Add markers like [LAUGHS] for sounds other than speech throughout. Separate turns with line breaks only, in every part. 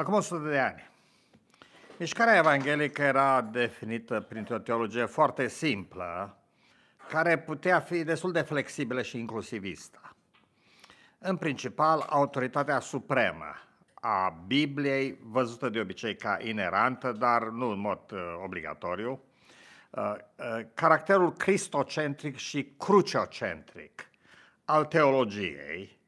acum 100 de ani. Mișcarea evanghelică era definită printr-o teologie foarte simplă, care putea fi destul de flexibilă și inclusivistă. În principal, autoritatea supremă a Bibliei, văzută de obicei ca inerantă, dar nu în mod uh, obligatoriu, uh, uh, caracterul cristocentric și cruciocentric al teologiei,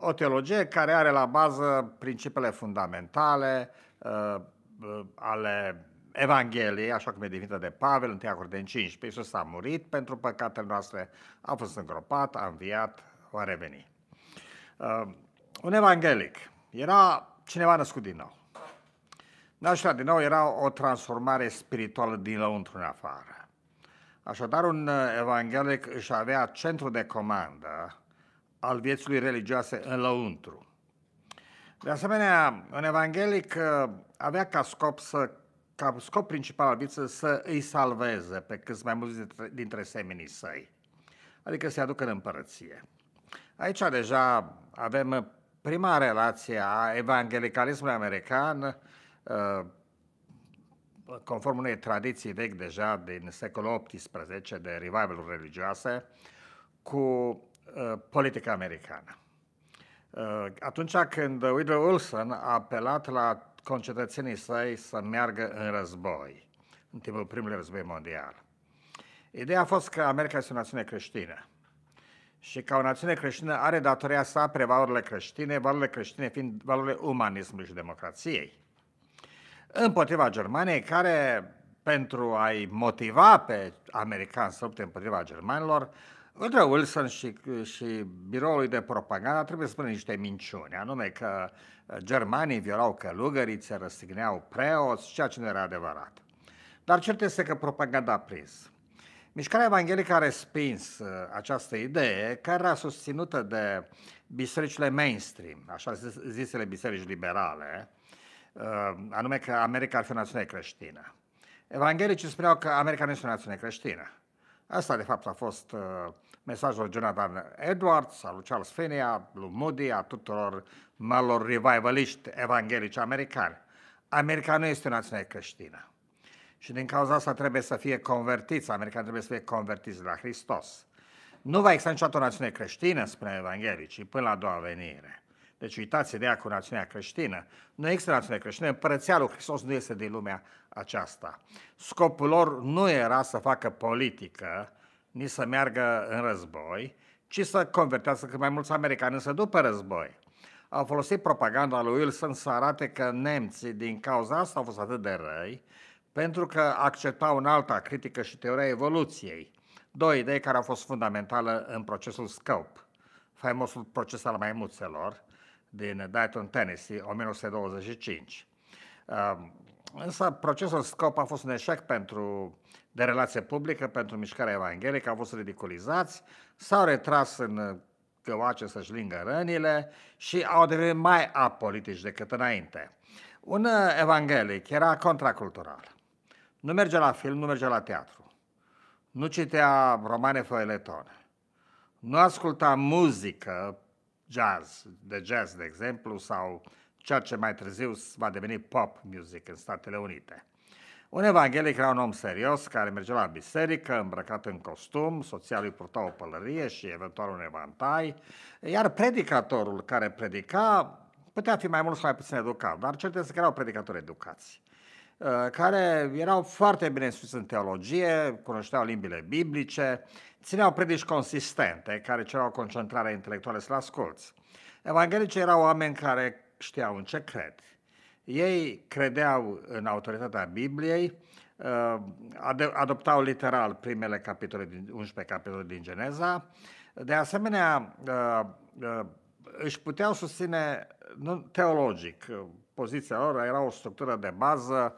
o teologie care are la bază principiile fundamentale uh, uh ale Evangheliei, așa cum e definită de Pavel, 1 Corinteni 15. Iisus a murit pentru păcatele noastre, a fost îngropat, a înviat, va reveni. Uh, un evanghelic era cineva născut din nou. Nașterea din nou era o transformare spirituală din lăuntru în afară. Așadar, un evanghelic își avea centru de comandă al vieții religioase în lăuntru. De asemenea, un evanghelic uh, avea ca scop, să, ca scop principal al vieții să îi salveze pe câți mai mulți dintre, dintre seminii săi, adică să-i aducă în împărăție. Aici deja avem prima relație a evanghelicalismului american, uh, conform unei tradiții vechi deja din secolul XVIII de revivaluri religioase, cu Uh, politică americană. Uh, atunci când Woodrow Wilson a apelat la concetățenii săi să meargă în război, în timpul primului război mondial, ideea a fost că America este o națiune creștină și ca o națiune creștină are datoria să apre valorile creștine, valorile creștine fiind valorile umanismului și democrației. Împotriva Germaniei, care pentru a-i motiva pe americani să lupte împotriva germanilor, Woodrow Wilson și, și biroului de propagandă trebuie să spună niște minciuni, anume că uh, germanii violau se răstigneau preoți, ceea ce nu era adevărat. Dar cert este că propaganda a prins. Mișcarea evanghelică a respins uh, această idee, care era susținută de bisericile mainstream, așa zisele biserici liberale, uh, anume că America ar fi o națiune creștină. Evanghelicii spuneau că America nu este o națiune creștină. Asta, de fapt, a fost uh, mesajul lui Jonathan Edwards, al lui Charles Finney, al lui Moody, a tuturor malor revivaliști evanghelici americani. America nu este o națiune creștină. Și din cauza asta trebuie să fie convertiți, americani trebuie să fie convertiți la Hristos. Nu va exista niciodată o națiune creștină, spune evanghelicii, până la a doua venire. Deci uitați ideea cu națiunea creștină. Nu există națiune creștină, împărăția lui Hristos nu este din lumea aceasta. Scopul lor nu era să facă politică, nici să meargă în război, ci să convertească cât mai mulți americani să după război. Au folosit propaganda lui Wilson să arate că nemții din cauza asta au fost atât de răi, pentru că acceptau în alta critică și teoria evoluției, două idei care au fost fundamentale în procesul Scope, faimosul proces al maimuțelor, din Dayton, Tennessee, 1925. Însă procesul scop a fost un eșec pentru, de relație publică pentru mișcarea evanghelică, au fost ridiculizați, s-au retras în căoace să-și lingă rănile și au devenit mai apolitici decât înainte. Un evanghelic era contracultural. Nu merge la film, nu merge la teatru. Nu citea romane foeletone. Nu asculta muzică jazz, de jazz, de exemplu, sau ceea ce mai târziu va deveni pop music în Statele Unite. Un evanghelic era un om serios care mergea la biserică, îmbrăcat în costum, soția lui purta o pălărie și eventual un evantai, iar predicatorul care predica putea fi mai mult sau mai puțin educat, dar cert este că erau predicatori educați uh, care erau foarte bine instruiți în teologie, cunoșteau limbile biblice, țineau predici consistente, care cereau concentrare intelectuală să-l asculți. Evanghelicii erau oameni care știau în ce cred. Ei credeau în autoritatea Bibliei, uh, adoptau literal primele capitole din, 11 capitole din Geneza. De asemenea, uh, uh, își puteau susține nu, teologic poziția lor, era o structură de bază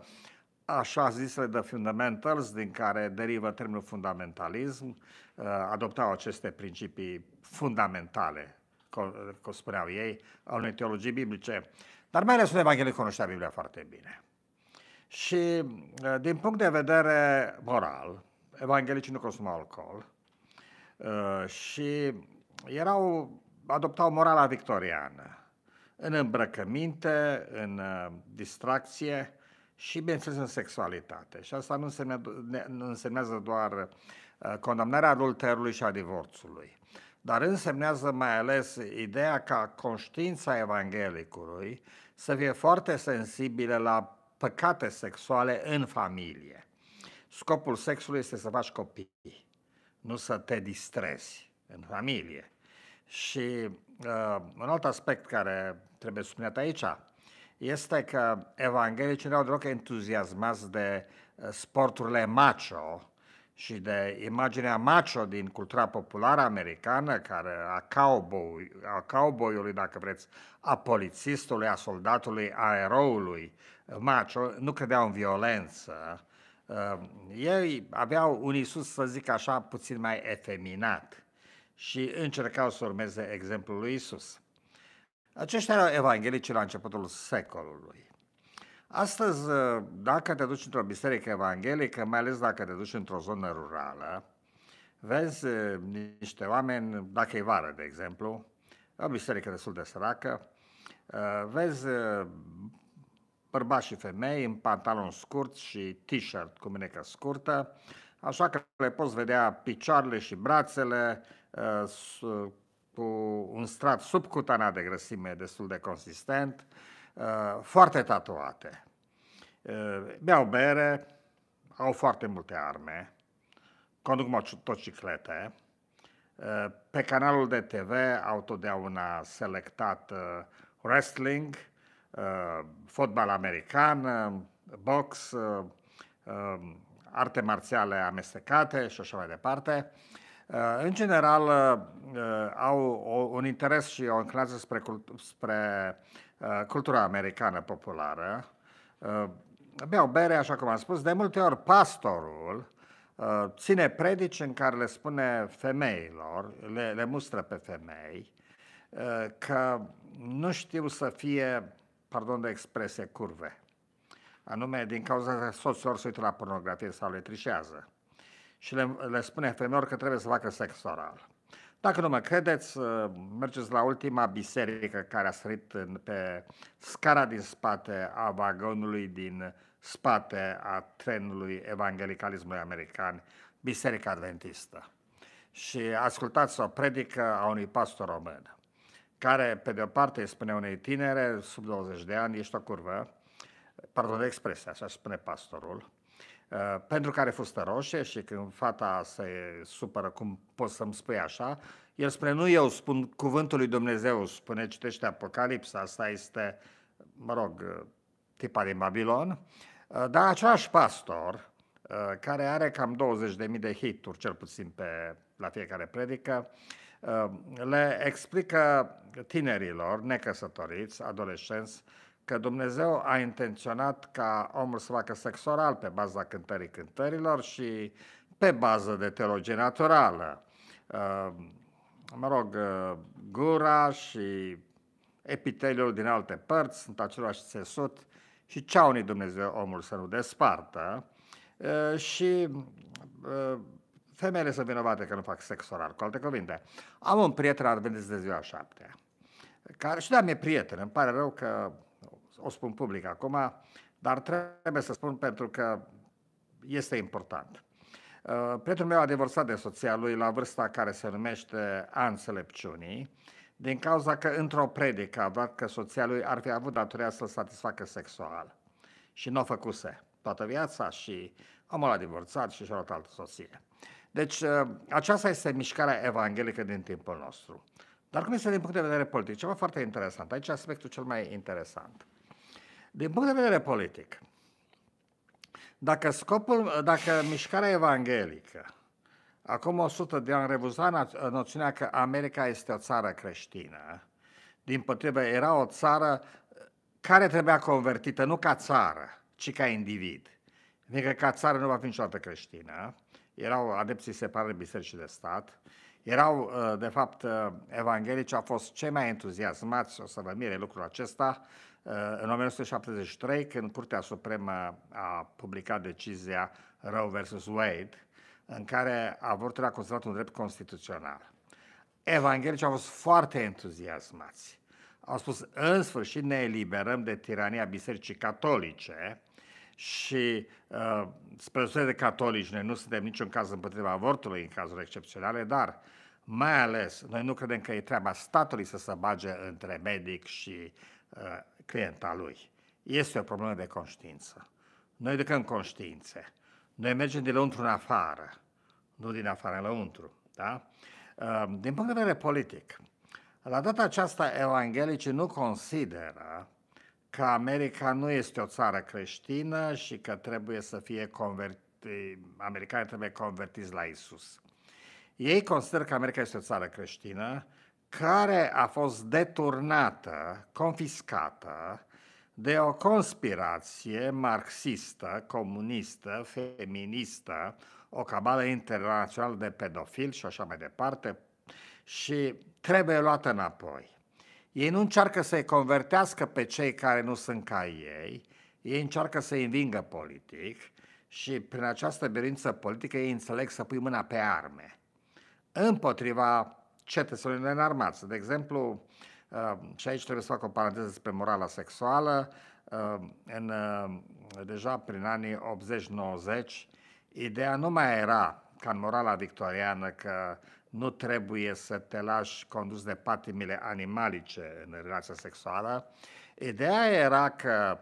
așa zisele de fundamentals, din care derivă termenul fundamentalism, uh, adoptau aceste principii fundamentale, cum spuneau ei, al unei teologii biblice. Dar mai ales un evanghelic cunoștea Biblia foarte bine. Și uh, din punct de vedere moral, evanghelicii nu consumau alcool uh, și erau, adoptau morala victoriană în îmbrăcăminte, în distracție, și, bineînțeles, în sexualitate. Și asta nu, însemnează, nu însemnează doar uh, condamnarea adulterului și a divorțului, dar însemnează mai ales ideea ca conștiința evanghelicului să fie foarte sensibilă la păcate sexuale în familie. Scopul sexului este să faci copii, nu să te distrezi în familie. Și uh, un alt aspect care trebuie subliniat aici, este că evanghelicii au deloc entuziasmați de eh, sporturile macho și de imaginea macho din cultura populară americană, care a, cowboy, a cowboyului, dacă vreți, a polițistului, a soldatului, a eroului macho, nu credeau în violență. Eh, ei aveau un Isus, să zic așa, puțin mai efeminat și încercau să urmeze exemplul lui Isus. Aceștia erau evanghelici la începutul secolului. Astăzi, ă, dacă te duci într-o biserică evanghelică, mai ales dacă te duci într-o zonă rurală, vezi ă, niște oameni, dacă e vară, de exemplu, o biserică destul de săracă, ă, vezi bărbați și femei în pantalon scurt și t-shirt cu mânecă scurtă, așa că le poți vedea picioarele și brațele, cu un strat subcutanat de grăsime destul de consistent, uh, foarte tatuate. Beau uh, bere, au foarte multe arme, conduc motociclete, uh, pe canalul de TV au totdeauna selectat wrestling, fotbal american, box, um, arte marțiale amestecate și așa mai departe. În general, uh, au un interes și o înclinație spre, cult- spre uh, cultura americană populară. Uh, beau bere, așa cum am spus, de multe ori pastorul ține predici în care le spune femeilor, le, le mustră pe femei, că nu știu să fie, pardon de expresie, curve. Anume, din cauza că soților se uită la pornografie sau le trișează și le, le spune femeilor că trebuie să facă sex oral. Dacă nu mă credeți, uh, mergeți la ultima biserică care a sărit pe scara din spate a vagonului din spate a trenului evangelicalismului american, Biserica Adventistă. Și ascultați o predică a unui pastor român, care, pe de-o parte, îi spune unei tinere, sub 20 de ani, ești o curvă, pardon de expresie, așa spune pastorul, Uh, pentru care fustă roșie și când fata se supără, cum poți să-mi spui așa, el spune, nu eu spun cuvântul lui Dumnezeu, spune, citește Apocalipsa, asta este, mă rog, uh, tipa din Babilon, uh, dar același pastor, care are cam 20.000 de hituri, cel puțin pe, la fiecare predică, le explică tinerilor necăsătoriți, adolescenți, că Dumnezeu a intenționat ca omul să facă sex oral pe baza cântării cântărilor și pe bază de teologie naturală. Uh, mă rog, uh, gura și epiteliul din alte părți sunt același țesut și ce unii Dumnezeu omul să nu despartă uh, și femeile sunt vinovate că nu fac sex oral, cu alte cuvinte. Am un prieten adventist de ziua șaptea, care și da, mi-e prieten, îmi pare rău că o spun public acum, dar trebuie să spun pentru că este important. Uh, prietenul meu a divorțat de soția lui la vârsta care se numește a înțelepciunii, din cauza că într-o predică a văzut că soția lui ar fi avut datoria să-l satisfacă sexual. Și nu o făcuse toată viața și omul a divorțat și și-a luat altă soție. Deci uh, aceasta este mișcarea evanghelică din timpul nostru. Dar cum este din punct de vedere politic? Ceva foarte interesant. Aici aspectul cel mai interesant. Din punct de vedere politic, dacă, scopul, dacă mișcarea evanghelică acum 100 de ani revuza noțiunea că America este o țară creștină, din potrivă era o țară uh, care trebuia convertită nu ca țară, ci ca individ. Fiindcă ca țară nu va fi niciodată creștină, erau adepții separate bisericii de stat, erau, uh, de fapt, uh, evanghelici, au fost cei mai entuziasmați, o să vă mire lucrul acesta, Uh, în 1973, când Curtea Supremă a publicat decizia Roe vs. Wade, în care avortul a considerat un drept constituțional. Evanghelicii au fost foarte entuziasmați. Au spus, în sfârșit ne eliberăm de tirania Bisericii Catolice și uh, spre de catolici noi nu suntem niciun caz împotriva avortului în cazuri excepționale, dar mai ales noi nu credem că e treaba statului să se bage între medic și uh, clienta lui. Este o problemă de conștiință. Noi ducăm conștiințe. Noi mergem de lăuntru în afară, nu din afară în lăuntru. Da? Ehm, din punct de vedere politic, la data aceasta evanghelicii nu consideră că America nu este o țară creștină și că trebuie să fie converti, americanii trebuie convertiți la Isus. Ei consideră că America este o țară creștină care a fost deturnată, confiscată de o conspirație marxistă, comunistă, feministă, o cabală internațională de pedofil și așa mai departe și trebuie luată înapoi. Ei nu încearcă să-i convertească pe cei care nu sunt ca ei, ei încearcă să-i învingă politic și prin această birință politică ei înțeleg să pui mâna pe arme împotriva cetățenilor înarmați. De exemplu, uh, și aici trebuie să fac o paranteză despre morala sexuală, uh, în, uh, deja prin anii 80-90, ideea nu mai era ca în morala victoriană că nu trebuie să te lași condus de patimile animalice în relația sexuală. Ideea era că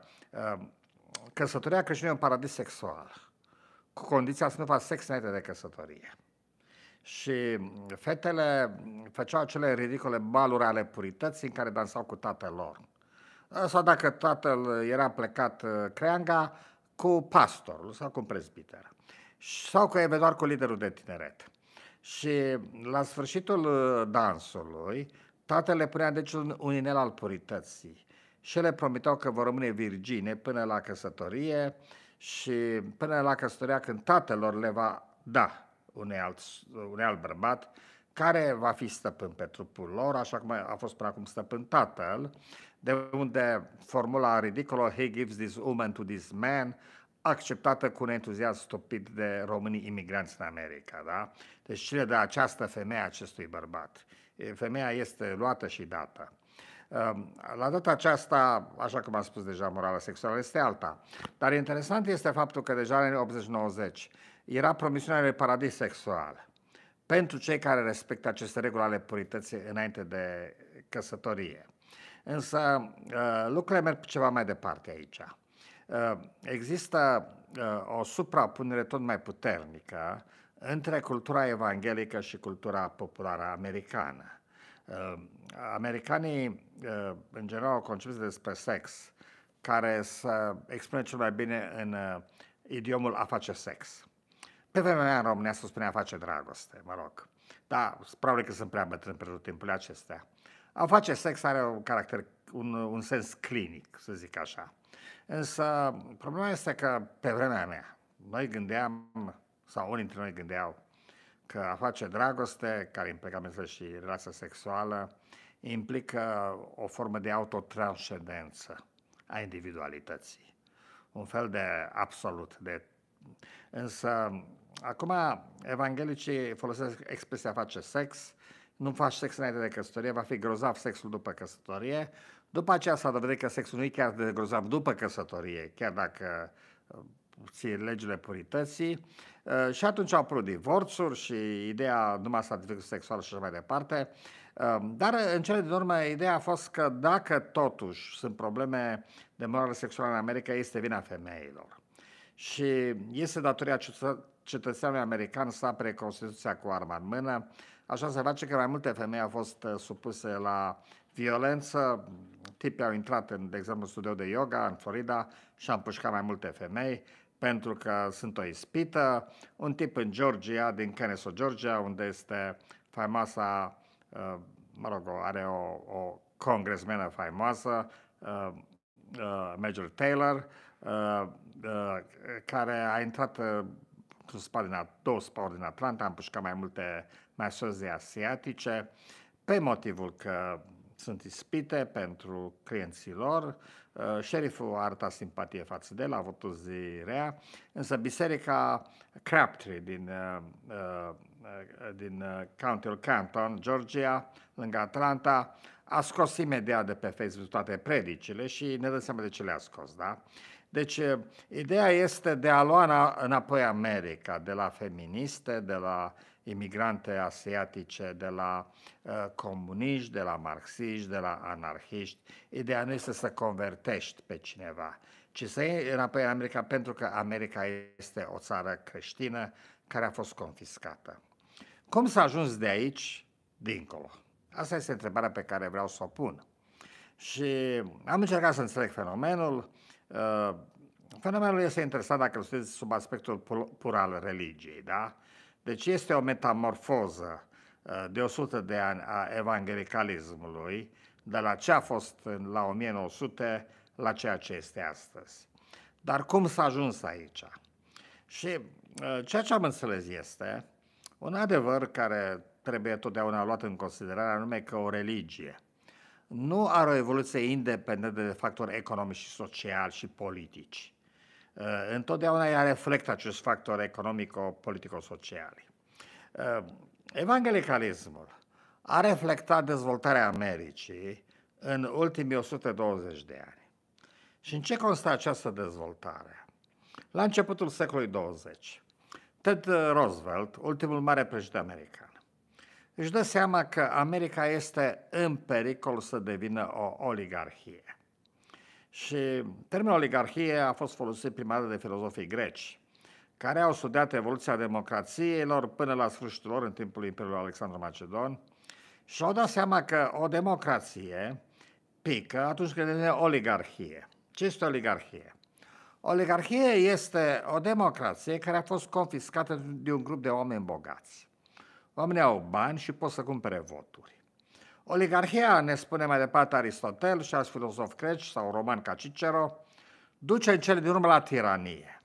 căsătoria creștină e un paradis sexual, cu condiția să nu faci sex înainte de căsătorie și mm, fetele mm, făceau acele ridicole baluri ale purității în care dansau cu tatăl lor. Sau dacă tatăl era plecat uh, creanga, cu pastorul sau cu prezbiter. Sau cu doar cu liderul de tineret. Și mm, la sfârșitul uh, dansului, tatăl le punea deci un, inel al purității și le promiteau că vor rămâne virgine până la căsătorie și până la căsătoria când tatăl lor le va da unui alt, unui alt bărbat, care va fi stăpân pe trupul lor, așa cum a fost până acum stăpân tatăl, de unde formula ridicolă He gives this woman to this man acceptată cu un entuziasm stupid de românii imigranți în America. Da? Deci cine de această femeie acestui bărbat? Femeia este luată și dată. Um, la data aceasta, așa cum am spus deja, morală sexuală este alta. Dar interesant este faptul că deja în 80-90 era promisiunea unui paradis sexual. Pentru cei care respectă aceste reguli ale purității înainte de căsătorie. Însă uh, lucrurile merg ceva mai departe aici. Uh, există uh, o suprapunere tot mai puternică între cultura evanghelică și cultura populară americană. Americanii, în general, au concepție despre sex care să exprime cel mai bine în idiomul a face sex. Pe vremea mea în România se spunea face dragoste, mă rog. Da, probabil că sunt prea bătrân pentru timpurile acestea. A face sex are un caracter, un, un sens clinic, să zic așa. Însă, problema este că pe vremea mea, noi gândeam, sau unii dintre noi gândeau, că a face dragoste, care implică, bineînțeles, și relația sexuală, implică o formă de autotranscendență a individualității. Un fel de absolut, de Însă acum evanghelicii folosesc expresia face sex, nu faci sex înainte de căsătorie, va fi grozav sexul după căsătorie. După aceea s-a dovedit că sexul nu e chiar de grozav după căsătorie, chiar dacă uh, ții legile purității. Uh, și atunci au apărut divorțuri și ideea numai satisfăcut sexual și așa mai departe. Uh, dar în cele din urmă ideea a fost că dacă totuși sunt probleme de morală sexuală în America, este vina femeilor. Și este datoria cetățeanului american să apere Constituția cu arma în mână. Așa se face că mai multe femei au fost uh, supuse la violență. Tipii au intrat, în, de exemplu, în studio de yoga în Florida și au împușcat mai multe femei pentru că sunt o ispită. Un tip în Georgia, din Keneso, Georgia, unde este faimoasa, uh, mă rog, are o, o congresmenă faimoasă, uh, Major Taylor, care a intrat sport din, două sporuri din Atlanta, am pușcat mai multe masoze asiatice, pe motivul că sunt ispite pentru clienții lor. Uh, șeriful a arătat simpatie față de el, a avut o zi rea, însă biserica Crabtree din, uh, uh, din Countyul Canton, Georgia, lângă Atlanta, a scos imediat de pe Facebook toate predicile și ne dăm seama de ce le-a scos, da? Deci, eh, ideea este de a lua înapoi America de la feministe, de la imigrante asiatice, de la uh, comuniști, de la marxiști, de la anarhiști. Ideea nu este să convertești pe cineva, ci să iei înapoi America pentru că America este o țară creștină care a fost confiscată. Cum s-a ajuns de aici dincolo? Asta este întrebarea pe care vreau să o pun. Și am încercat să înțeleg fenomenul, Uh, fenomenul este interesant dacă îl studiezi sub aspectul pur al religiei, da? Deci este o metamorfoză uh, de 100 de ani a evangelicalismului, de la ce a fost la 1900 la ceea ce este astăzi. Dar cum s-a ajuns aici? Și uh, ceea ce am înțeles este un adevăr care trebuie totdeauna luat în considerare, anume că o religie nu are o evoluție independentă de factori economici și sociali și politici. Uh, întotdeauna ea reflectă acest factor economico-politico-sociali. Uh, evangelicalismul a reflectat dezvoltarea Americii în ultimii 120 de ani. Și în ce constă această dezvoltare? La începutul secolului 20, Ted Roosevelt, ultimul mare președinte american, își dă seama că America este în pericol să devină o oligarhie. Și termenul oligarhie a fost folosit prima dată de filozofii greci, care au studiat evoluția democrațiilor până la sfârșitul lor în timpul Imperiului Alexandru Macedon și au dat seama că o democrație pică atunci când devine oligarhie. Ce este oligarhie? Oligarhie este o democrație care a fost confiscată de un grup de oameni bogați. Oamenii au bani și pot să cumpere voturi. Oligarhia, ne spune mai departe Aristotel și alți filozofi greci sau roman ca Cicero, duce în cele din urmă la tiranie.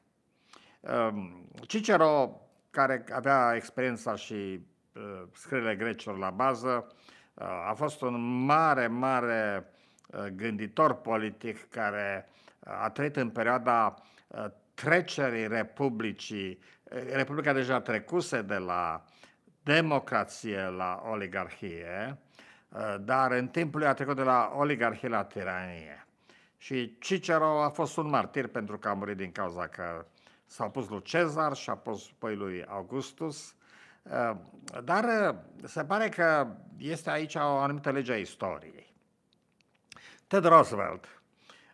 Ehm, Cicero, care avea experiența și eh, scrierile grecilor la bază, eh, a fost un mare, mare eh, gânditor politic care a trăit în perioada trecerii Republicii. Republica deja trecuse de la democrație la oligarhie, eh, dar în timpul lui a trecut de la oligarhie la tiranie. Și Cicero a fost un martir pentru că a murit din cauza că s-a pus lui Cezar și a pus păi lui Augustus. Eh, dar eh, se pare că este aici o anumită lege a istoriei. Ted Roosevelt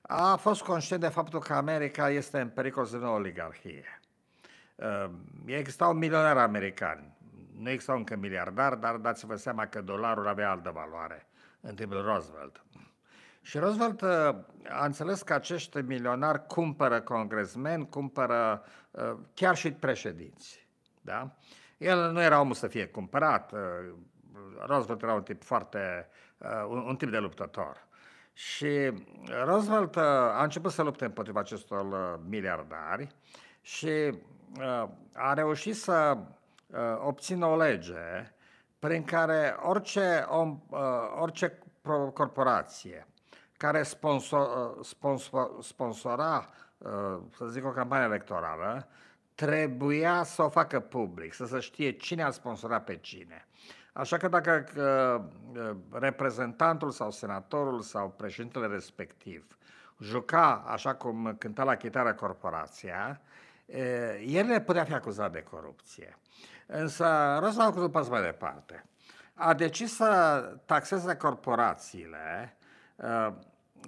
a fost conștient de faptul că America este în pericol să devină oligarhie. Existau milionari americani, nu exista încă miliardar, dar dați-vă seama că dolarul avea altă valoare în timpul Roosevelt. Și Roosevelt uh, a înțeles că acești milionari cumpără congresmeni, cumpără uh, chiar și președinți. Da? El nu era omul să fie cumpărat. Uh, Roosevelt era un tip foarte, un tip de luptător. Și Roosevelt a început să lupte împotriva acestor miliardari și a reușit să Uh, obțină o lege prin care orice, om, uh, orice corporație care sponsor, uh, sponsor, sponsora, să zic, o campanie electorală, trebuia să o facă public, să se știe cine a sponsorat pe cine. Așa că dacă reprezentantul sau senatorul sau președintele respectiv juca așa cum cânta la chitară corporația, el ne putea fi acuzat de corupție. Însă Rosnov a făcut un pas mai departe. A decis să taxeze corporațiile uh,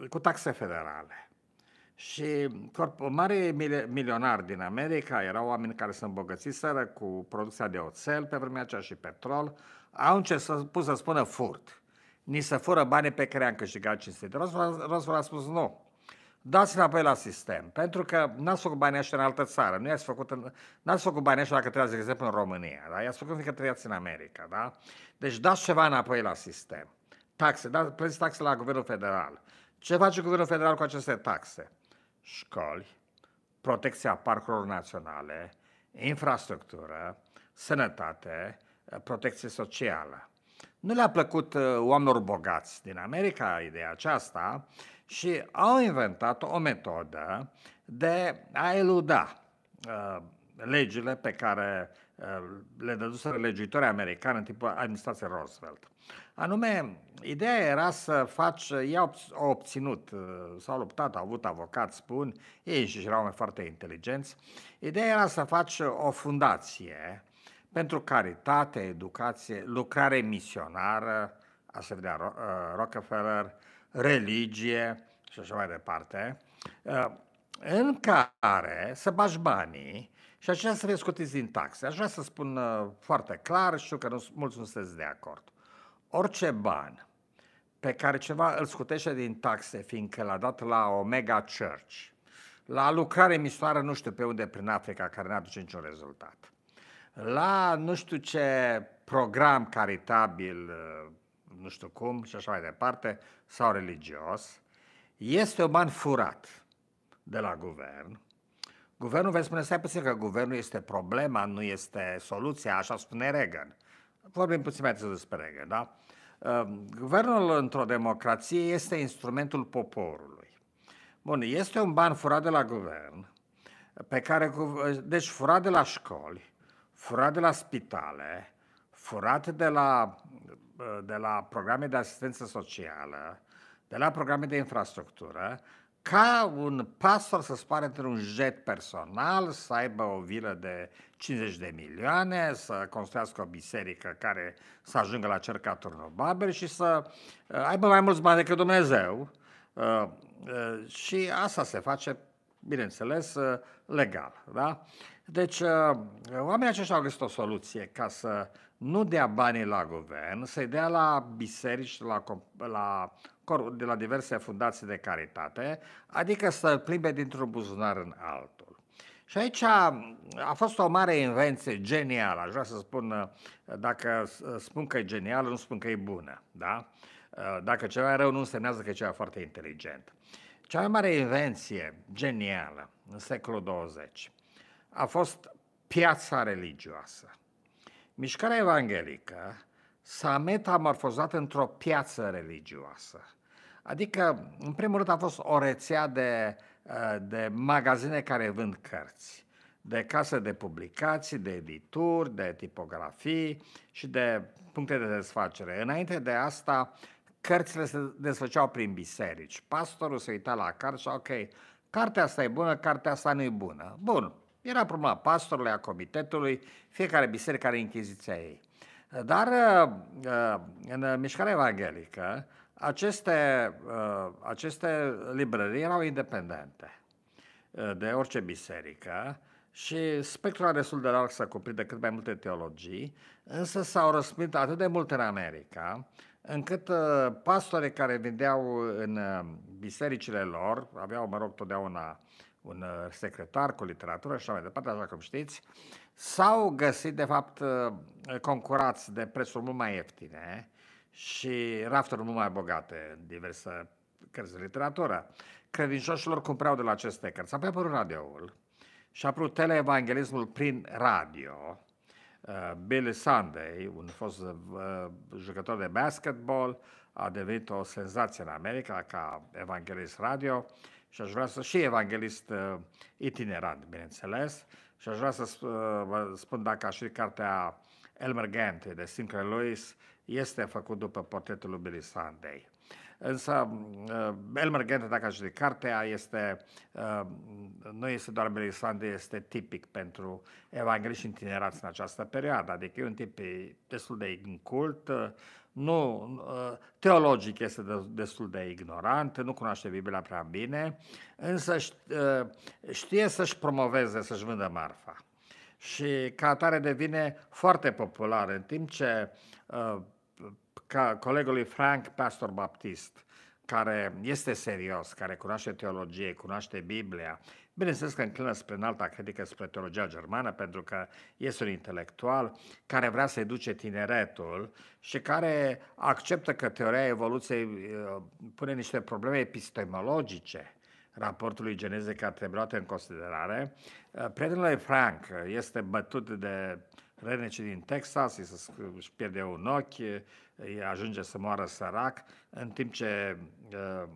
cu taxe federale. Și mari milionari din America erau oameni care se îmbogățiseră cu producția de oțel pe vremea aceea și petrol, au început să spună furt. Ni se fură banii pe care am câștigat cinstit. Roswell a spus nu dați înapoi la sistem. Pentru că n-ați făcut banii ăștia în altă țară. Nu i-ați făcut, în, n-ați făcut banii ăștia dacă trăiați, de exemplu, în România. Da? I-ați făcut fiindcă trăiați în America. Da? Deci dați ceva înapoi la sistem. Taxe, da, plătiți taxe la Guvernul Federal. Ce face Guvernul Federal cu aceste taxe? Școli, protecția parcurilor naționale, infrastructură, sănătate, protecție socială. Nu le-a plăcut uh, oamenilor bogați din America ideea aceasta, și au inventat o metodă de a eluda uh, legile pe care uh, le dăduseră legiuitorii americani în timpul administrației Roosevelt. Anume, ideea era să faci, ei au obținut, uh, s-au luptat, au avut avocați, spun, ei și erau oameni foarte inteligenți, ideea era să faci o fundație pentru caritate, educație, lucrare misionară, se vedea uh, Rockefeller, religie și așa mai departe, uh, în care să bagi banii și aceștia să fie scutiți din taxe. Aș vrea să spun uh, foarte clar, știu că nu, mulți nu sunteți de acord. Orice ban pe care ceva îl scutește din taxe, fiindcă l-a dat la o mega church, la lucrare misoară nu știu pe unde prin Africa, care nu aduce niciun rezultat, la nu știu ce program caritabil uh, nu știu cum și așa mai departe, sau religios, este un ban furat de la guvern. Guvernul vei spune, stai puțin că guvernul este problema, nu este soluția, așa spune Reagan. Vorbim puțin mai târziu despre Reagan, da? Ehm, guvernul într-o democrație este instrumentul poporului. Bun, este un ban furat de la guvern, pe care, deci furat de la școli, furat de la spitale, furat de la Ă, de la programe de asistență socială, de la programe de infrastructură, ca un pastor să spare într-un jet personal, să aibă o vilă de 50 de milioane, să construiască o biserică care să ajungă la cercatul turnul Babel și să ă, aibă mai mulți bani decât Dumnezeu. Ă, și asta se face, bineînțeles, legal. Da? Deci, oamenii aceștia au găsit o soluție ca să nu dea banii la guvern, să-i dea la biserici, la, la, de la diverse fundații de caritate, adică să plimbe dintr-un buzunar în altul. Și aici a, mm, a fost o mare invenție genială, aș vrea să spun, uh, dacă uh, spun că e genială, nu spun că e bună, da? Uh, dacă ceva e rău, nu însemnează că e ceva foarte inteligent. Cea mai mare invenție genială în secolul 20 a fost piața religioasă. Mișcarea evanghelică s-a metamorfozat într-o piață religioasă. Adică, în primul rând, a fost o rețea de, uh, de magazine care vând cărți, de case de publicații, de edituri, de tipografii și de puncte de desfacere. Înainte de asta, cărțile se desfăceau prin biserici. Pastorul se uita la cărți și ok, cartea asta e bună, cartea asta nu e bună. Bun, era problema pastorului, a comitetului, fiecare biserică are inchiziția ei. Dar uh, în mișcarea evanghelică, aceste, uh, aceste librării erau independente uh, de orice biserică și spectrul era destul de larg să cuprinde cât mai multe teologii, însă s-au răspândit atât de mult în America, încât pastorii care vindeau în bisericile lor, aveau, mă rog, totdeauna un uh, secretar cu literatură și așa mai departe, așa cum știți, s-au găsit, de fapt, uh, concurați de prețuri mult mai ieftine și rafturi mult mai bogate în diverse cărți de literatură. Credincioșilor cumpreau de la aceste cărți. Apoi a apărut radioul și a apărut televangelismul prin radio. Uh, Bill Sunday, un fost jucător de basketball, a devenit o senzație în America ca evanghelist radio și aș vrea să și evanghelist uh, itinerant, bineînțeles, și aș vrea să uh, vă spun dacă și cartea Elmer Gant de Sinclair Lewis este făcut după portretul lui Billy Sunday. Însă, uh, El Mergente, dacă aș cartea este, uh, nu este doar Melisande, este tipic pentru evangheliști întinerați în această perioadă. Adică e un tip destul de incult, uh, nu, teologic este destul de ignorant, nu cunoaște Biblia prea bine, însă știe să-și promoveze, să-și vândă marfa. Și ca atare devine foarte popular, în timp ce ca colegului Frank Pastor Baptist, care este serios, care cunoaște teologie, cunoaște Biblia, bineînțeles că înclină spre înalta critică, spre teologia germană, pentru că este un intelectual care vrea să educe tineretul și care acceptă că teoria evoluției uh, pune niște probleme epistemologice raportului geneze care trebuie luate în considerare. Uh, prietenul lui Frank este bătut de rădnicii din Texas, îi își pierde un ochi, îi ajunge să moară sărac, în timp ce uh,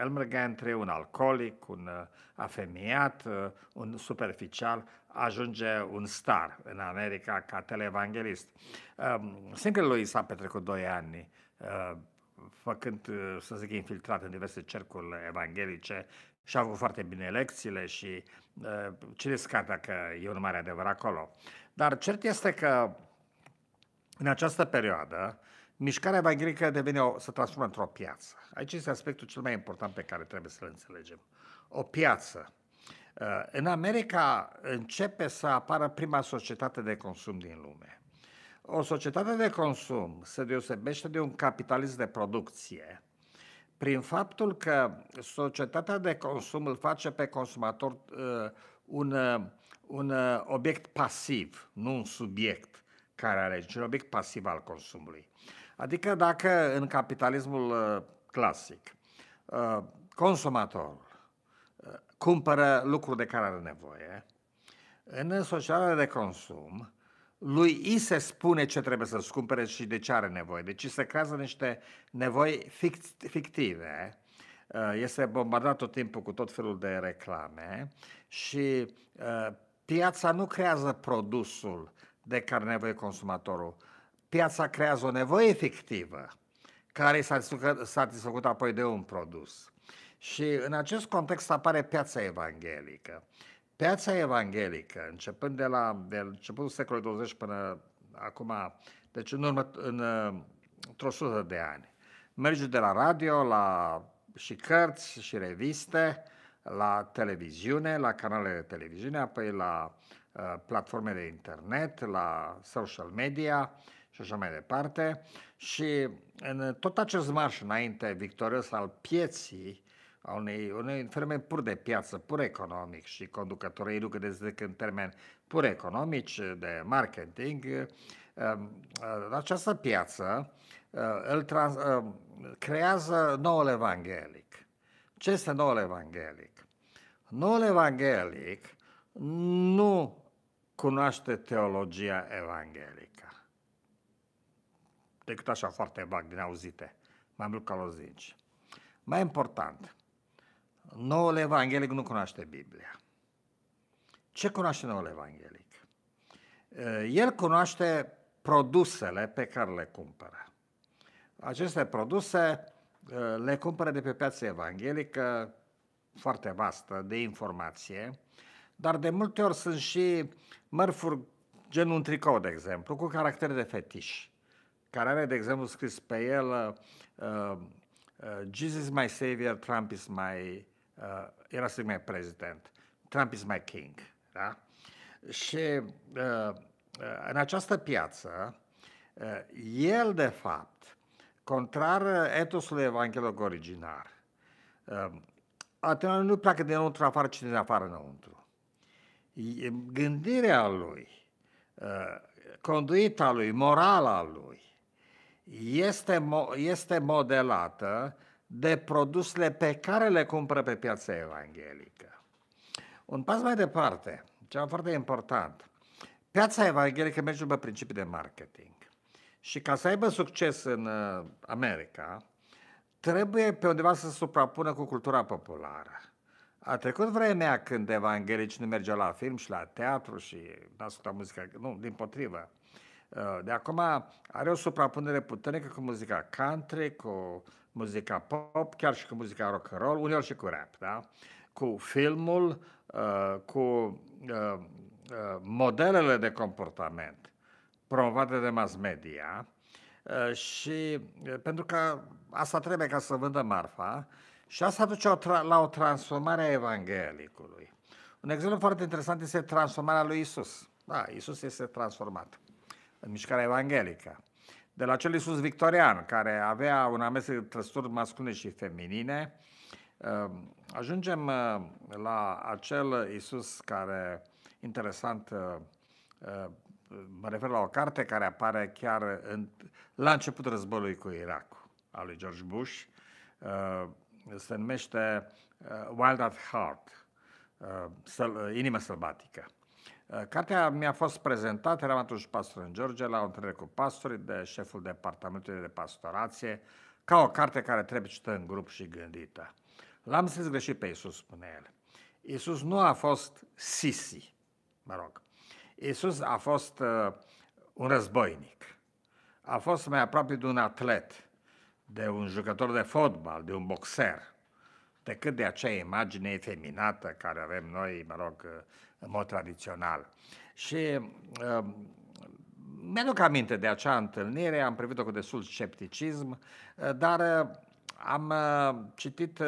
Elmer Gantry, un alcoolic, un uh, afemiat, uh, un superficial, ajunge un star în America ca televangelist. Uh, Singurul lui s-a petrecut doi ani uh, făcând, să zic, infiltrat în diverse cercuri evanghelice și a avut foarte bine lecțiile și uh, cine scata că e un mare adevăr acolo. Dar cert este că în această perioadă, mișcarea evanghelică devine o, se transformă într-o piață. Aici este aspectul cel mai important pe care trebuie să-l înțelegem. O piață. Uh, în America începe să apară prima societate de consum din lume. O societate de consum se deosebește de un capitalism de producție prin faptul că societatea de consum îl face pe consumator uh, un uh, un uh, obiect pasiv, nu un subiect care are, ci un obiect pasiv al consumului. Adică dacă în capitalismul uh, clasic uh, consumatorul cumpără lucruri de care are nevoie, în societatea de consum, lui i se spune ce trebuie să-ți cumpere și de ce are nevoie. Deci se creează niște nevoi fictive, este bombardat tot timpul cu tot felul de reclame și Piața nu creează produsul de care nevoie consumatorul. Piața creează o nevoie efectivă, care e satisfăcută apoi de un produs. Și în acest context apare piața evanghelică. Piața evanghelică, începând de la de începutul secolului 20 până acum, deci în urmă, în, într-o sută de ani, merge de la radio la și cărți și reviste, la televiziune, la canalele de televiziune, apoi la uh, platforme de internet, la social media și așa mai departe. Și în tot acest marș înainte victorios al pieții, a unei, unei ferme pur de piață, pur economic și conducătorii lucră de în termeni pur economici, de marketing, um, uh, această piață uh, îl trans, creează noul evanghelic. Ce este noul evanghelic? Noul evanghelic nu cunoaște teologia evanghelică. Decât așa foarte vag, din auzite, mai mult zici. Mai important, noul evanghelic nu cunoaște Biblia. Ce cunoaște noul evanghelic? Eh, el cunoaște produsele pe care le cumpără. Aceste produse Uh, le cumpără de pe piața evanghelică, foarte vastă, de informație, dar de multe ori sunt și mărfuri gen un tricou, de exemplu, cu caracter de fetiș, care are, de exemplu, scris pe el uh, uh, Jesus is my savior, Trump is my, uh, era să mai prezident, Trump is my king, da? Și uh, uh, în această piață, uh, el, de fapt, Contrar etosului evanghelic originar, ehm, atunci nu pleacă de înăuntru afară, ci din afară înăuntru. Gândirea lui, ehm, conduita lui, morala lui, este, este modelată de produsele pe care le cumpără pe piața evanghelică. Un pas mai departe, ceva foarte important, piața evanghelică merge după principii de marketing. Și ca să aibă succes în uh, America, trebuie pe undeva să se suprapună cu cultura populară. A trecut vremea când evanghelici nu mergeau la film și la teatru și nu ascultau muzică, nu, din potrivă. Uh, de acum are o suprapunere puternică cu muzica country, cu muzica pop, chiar și cu muzica rock and roll, uneori și cu rap, da? Cu filmul, uh, cu modelele de comportament promovate de mass media uh, și uh, pentru că asta trebuie ca să vândă marfa și asta duce la o transformare a evanghelicului. Un exemplu foarte interesant este transformarea lui Isus. Da, Isus este transformat în mișcarea evanghelică. De la cel Isus victorian, care avea un amestec de trăsturi masculine și feminine, uh, ajungem la acel Isus care, interesant, mă refer la o carte care apare chiar în, la începutul războiului cu Irak, al lui George Bush, uh, se numește uh, Wild at Heart, uh, săl, uh, sălbatică. Uh, cartea mi-a fost prezentată, eram atunci pastor în George, la o întâlnire cu pastorii de șeful departamentului de pastorație, ca o carte care trebuie citită în grup și gândită. L-am zis greșit pe Iisus, spune el. Iisus nu a fost Sisi, mă rog, Isus a fost uh, un războinic, a fost mai aproape de un atlet, de un jucător de fotbal, de un boxer, decât de acea imagine efeminată care avem noi, mă rog, uh, în mod tradițional. Și uh, mi-aduc aminte de acea întâlnire, am privit-o cu destul scepticism, uh, dar uh, am uh, citit uh,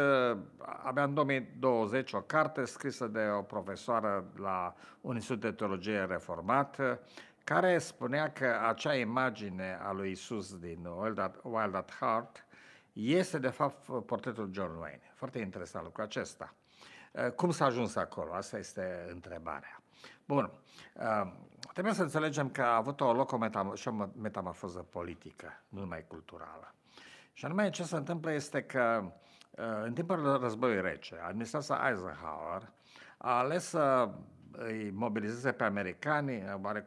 abia în 2020 o carte scrisă de o profesoară la un institut de teologie reformat uh, care spunea că acea imagine a lui Isus din Wild at, Wild at Heart este de fapt portretul John Wayne. Foarte interesant lucru acesta. Cum s-a ajuns acolo? Asta este întrebarea. Bun. Trebuie să înțelegem că a avut o loc o metam- și o metamorfoză politică, nu numai culturală. Și anume ce se întâmplă este că uh, în timpul războiului rece, administrația Eisenhower a ales să îi mobilizeze pe americani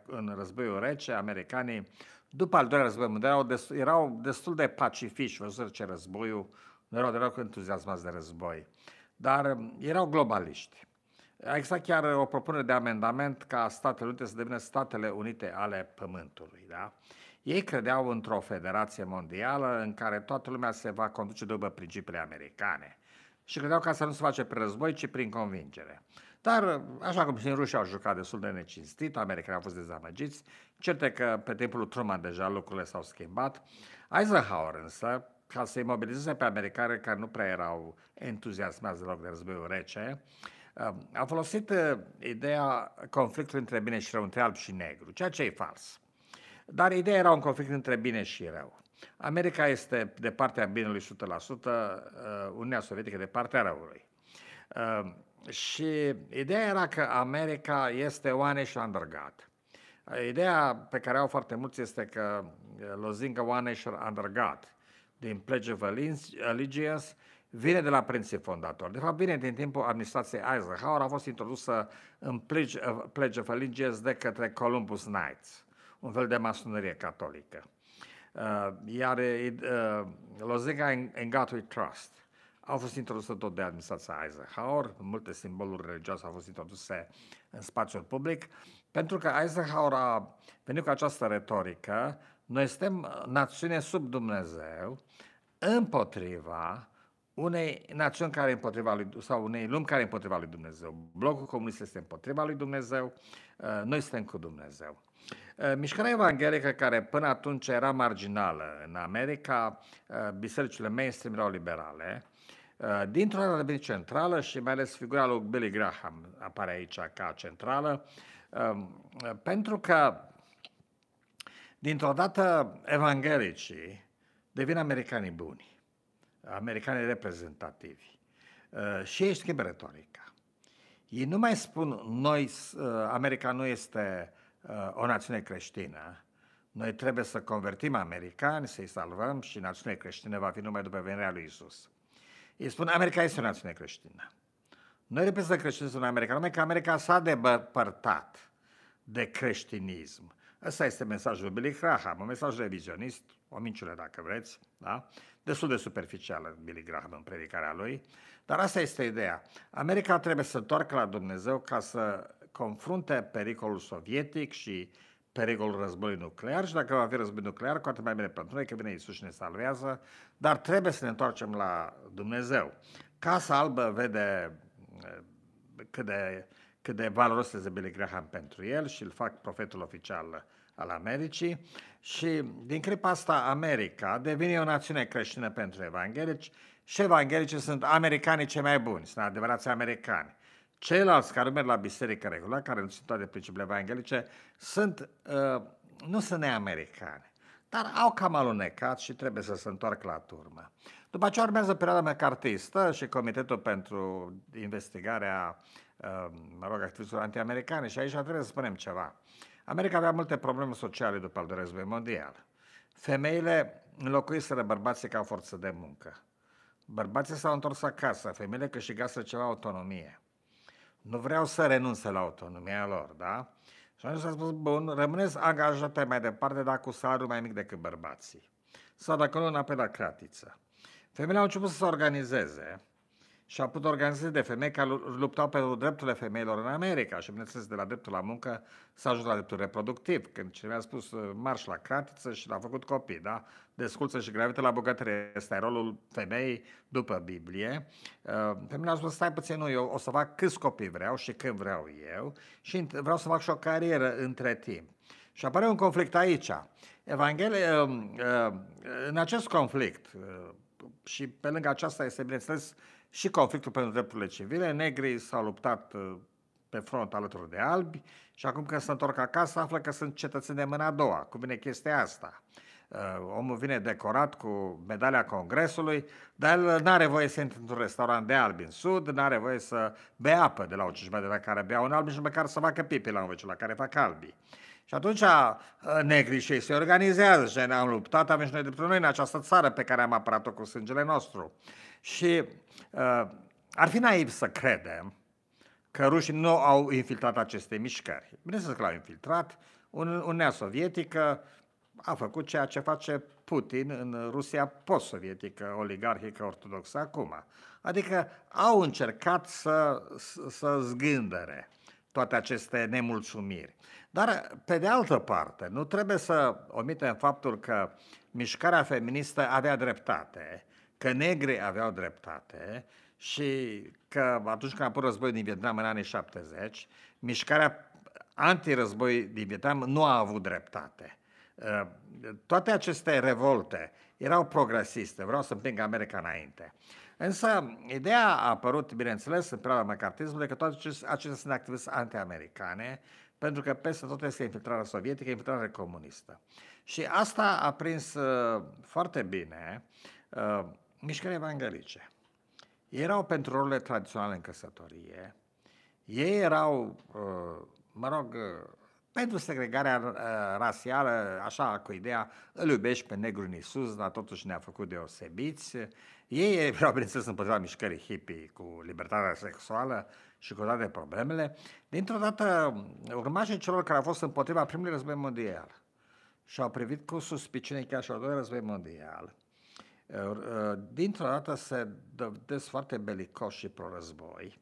în războiul rece, americanii după al doilea război mondial erau destul, erau destul de pacifiști, văzut ce războiul, nu erau deloc entuziasmați de război, dar um, erau globaliști. A existat chiar o propunere de amendament ca Statele Unite să devină Statele Unite ale Pământului. Da? Uh, ei credeau într-o federație mondială în care toată lumea se va conduce după principiile americane și credeau ca să nu se face prin război, ci prin convingere. Dar, așa cum și rușii au jucat destul de necinstit, americanii au fost dezamăgiți, certe că pe timpul Truman deja lucrurile s-au schimbat. Eisenhower însă, ca să mobilizeze pe americani care nu prea erau entuziasmați deloc de războiul rece, um, a folosit uh, ideea conflictului între bine și rău, între alb și negru, ceea ce e fals. Dar ideea era un conflict între bine și rău. America este de partea binelui 100%, uh, Uniunea Sovietică de partea răului. Uh, și ideea era că America este one și undergat. Uh, ideea pe care au foarte mulți este că lozinga one și undergat din Pledge of Allegiance vine de la prinții fondatori. De fapt, vine din timpul administrației Eisenhower, a fost introdusă în Pledge of, Pledge of Allegiance de către Columbus Knights un fel de masonerie catolică. Uh, iar uh, In God We Trust au fost introdusă tot de administrația Eisenhower, multe simboluri religioase au fost introduse în spațiul public, pentru că Eisenhower a venit cu această retorică, noi suntem națiune sub Dumnezeu, împotriva unei națiuni care împotriva lui, sau unei lumi care împotriva lui Dumnezeu. Blocul comunist este împotriva lui Dumnezeu, uh, noi suntem cu Dumnezeu. Uh, mișcarea evanghelică, care până atunci era marginală în America, uh, bisericile mainstream erau liberale, uh, dintr-o dată a devenit centrală și mai ales figura lui Billy Graham apare aici ca centrală, um, pentru că dintr-o dată evanghelicii devin americanii buni, americanii reprezentativi și ei schimbă retorica. Ei nu mai spun noi, America nu este Uh, o națiune creștină, noi trebuie să convertim americani, să-i salvăm și națiunea creștină va fi numai după venirea lui Isus. Ei spun, America este o națiune creștină. Noi să creștinism în America, numai că America s-a depărtat de creștinism. Ăsta este mesajul Billy Graham, un mesaj revizionist, o minciună dacă vreți, da? destul de superficială Billy Graham în predicarea lui, dar asta este ideea. America trebuie să întoarcă la Dumnezeu ca să confrunte pericolul sovietic și pericolul războiului nuclear și dacă va fi război nuclear, cu atât mai bine pentru noi, că vine Isus și ne salvează, dar trebuie să ne întoarcem la Dumnezeu. Casa Albă vede eh, cât de, cât de valoros este Billy Graham pentru el și îl fac profetul oficial al Americii și din clipa asta America devine o națiune creștină pentru evanghelici și evanghelicii sunt americanii cei mai buni, sunt adevărați americani. Ceilalți care merg la biserică regulat, care nu sunt toate principiile evanghelice, sunt, uh, nu sunt neamericane, dar au cam alunecat și trebuie să se întoarcă la turmă. După ce urmează perioada mecartistă și Comitetul pentru Investigarea, uh, mă rog, anti antiamericane și aici trebuie să spunem ceva. America avea multe probleme sociale după al doilea război mondial. Femeile înlocuiseră bărbații ca forță de muncă. Bărbații s-au întors acasă, femeile câștigaseră ceva autonomie nu vreau să renunțe la autonomia lor, da? Și atunci a spus, bun, rămâneți angajate mai departe, dar cu salariul mai mic decât bărbații. Sau dacă nu, în la cratiță. Femeile au început să se organizeze și a putut organiza de femei care luptau pentru drepturile femeilor în America și, bineînțeles, de la dreptul la muncă s-a ajuns la dreptul reproductiv. Când cineva a spus uh, marș la cratiță și l-a făcut copii, da? Desculță și gravită la bucătărie. este e rolul femeii după Biblie. Uh, femeile a spus, stai puțin, nu, eu o să fac câți copii vreau și când vreau eu și vreau să fac și o carieră între timp. Și apare un conflict aici. Evanghelie, uh, în acest conflict, și pe lângă aceasta este, bineînțeles, și conflictul pentru drepturile civile. Negrii s-au luptat uh, pe front alături de albi și acum când se întorc acasă află că sunt cetățeni de mâna a doua. Cum vine chestia asta? Uh, omul vine decorat cu medalia Congresului, dar el nu are voie să intre într-un restaurant de albi în sud, nu are voie să bea apă de la o cișmea de la care bea un alb și măcar să facă pipi la un vecin la care fac albi. Și atunci uh, negrii și ei se organizează și ne-am luptat, avem și noi dreptul noi în această țară pe care am apărat-o cu sângele nostru. Și ar fi naiv să credem că rușii nu au infiltrat aceste mișcări. Bineînțeles că l-au infiltrat. Uniunea Sovietică a făcut ceea ce face Putin în Rusia post-sovietică, oligarhică, ortodoxă acum. Adică au încercat să, să zgândere toate aceste nemulțumiri. Dar, pe de altă parte, nu trebuie să omitem faptul că mișcarea feministă avea dreptate că negre aveau dreptate și că atunci când a apărut războiul din Vietnam în anii 70, mișcarea antirăzboi din Vietnam nu a avut dreptate. Uh, toate aceste revolte erau progresiste, vreau să împing America înainte. Însă, ideea a apărut, bineînțeles, în perioada macartismului, că toate acestea sunt activități anti-americane, pentru că peste tot este infiltrarea sovietică, infiltrarea comunistă. Și asta a prins uh, foarte bine uh, mișcări evanghelice. erau pentru rolurile tradiționale în căsătorie, ei erau, uh, mă rog, uh, pentru segregarea uh, rasială, așa cu ideea, îl iubești pe negru în Iisus, dar totuși ne-a făcut deosebiți. Ei [LAUGHS] erau, bineînțeles, împotriva mișcării hippie cu libertatea sexuală și cu toate problemele. Dintr-o dată, urmașii celor care au fost împotriva primului război mondial și au privit cu suspiciune chiar și al doilea război mondial, Uh, dintr-o dată se dovedesc foarte belicoși și pro-război,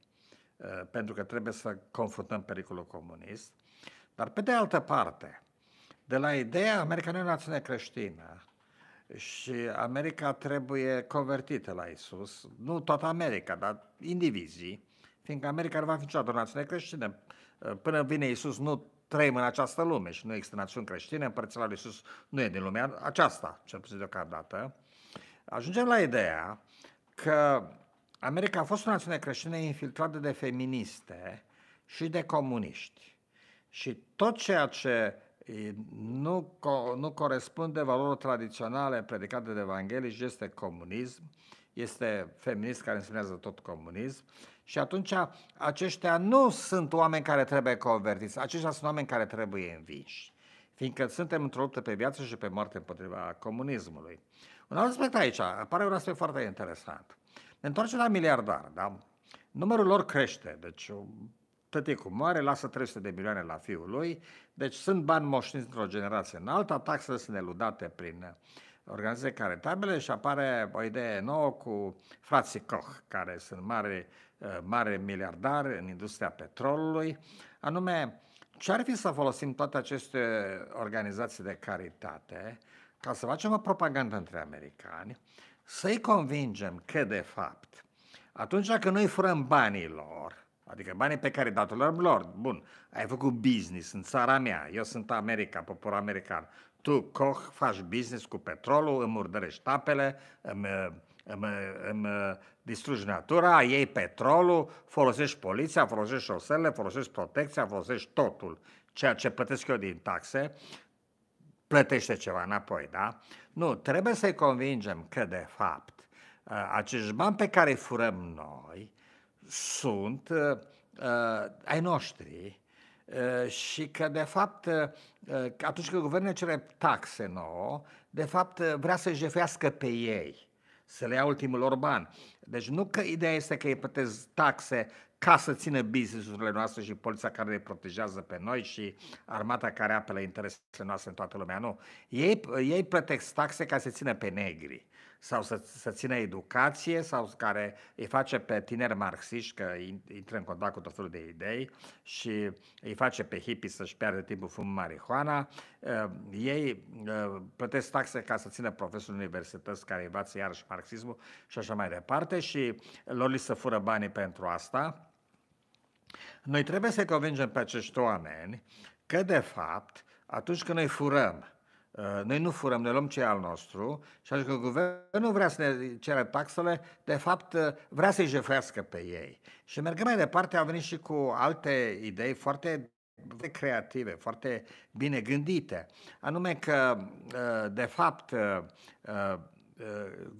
uh, pentru că trebuie să confruntăm pericolul comunist. Dar pe de altă parte, de la ideea America nu e o națiune creștină și America trebuie convertită la Isus, nu toată America, dar indivizii, fiindcă America nu va fi niciodată o națiune creștină. Uh, până vine Isus, nu trăim în această lume și nu există națiuni creștine, împărțirea lui Isus nu e din lumea aceasta, cel puțin deocamdată. Ajungem la ideea că America a fost o națiune creștină infiltrată de feministe și de comuniști. Și tot ceea ce nu, co- nu corespunde valorilor tradiționale predicate de evanghelici este comunism, este feminist care însemnează tot comunism și atunci aceștia nu sunt oameni care trebuie convertiți, aceștia sunt oameni care trebuie învinși, fiindcă suntem într-o luptă pe viață și pe moarte împotriva comunismului. Un alt aspect aici, apare un aspect foarte interesant. Ne întoarcem la miliardar, da? Numărul lor crește, deci um, tăticul mare lasă 300 de milioane la fiul lui, deci sunt bani moșniți într-o generație în alta, taxele sunt eludate prin uh, organizații caritabile și apare o idee nouă cu frații Koch, care sunt mari, uh, mari miliardari în industria petrolului, anume ce ar fi să folosim toate aceste organizații de caritate ca să facem o propagandă între americani, să-i convingem că, de fapt, atunci când noi furăm banii lor, adică banii pe care dat lor, bun, ai făcut business în țara mea, eu sunt America, popor american, tu, Koch, faci business cu petrolul, îmi murdărești apele, îmi, îmi, îmi distrugi natura, iei petrolul, folosești poliția, folosești șosele, folosești protecția, folosești totul, ceea ce plătesc eu din taxe, plătește ceva înapoi, da? Nu, trebuie să-i convingem că, de fapt, uh, acești bani pe care îi furăm noi sunt uh, uh, ai noștri și că, de fapt, atunci când guvernul cere taxe nouă, de fapt, vrea să-i jefuiască pe ei, să le ia ultimul lor bani. Deci nu că ideea este că îi plătesc taxe ca să țină businessurile noastre și poliția care ne protejează pe noi și armata care apelă interesele noastre în toată lumea. Nu. Ei, ei plătesc taxe ca să țină pe negri sau să, să țină educație sau care îi face pe tineri marxiști că intră în contact cu tot felul de idei și îi face pe hippie să-și piardă timpul fumând marihuana. Uh, ei uh, plătesc taxe ca să țină profesori universități care învață iarăși marxismul și așa mai departe și lor li se fură banii pentru asta noi trebuie să convingem pe acești oameni că, de fapt, atunci când noi furăm, uh, noi nu furăm, ne luăm ce al nostru și atunci când guvernul vrea să ne cere taxele, de fapt uh, vrea să-i jefuiască pe ei. Și mergând mai departe, au venit și cu alte idei foarte creative, foarte bine gândite. Anume că, uh, de fapt, Uh,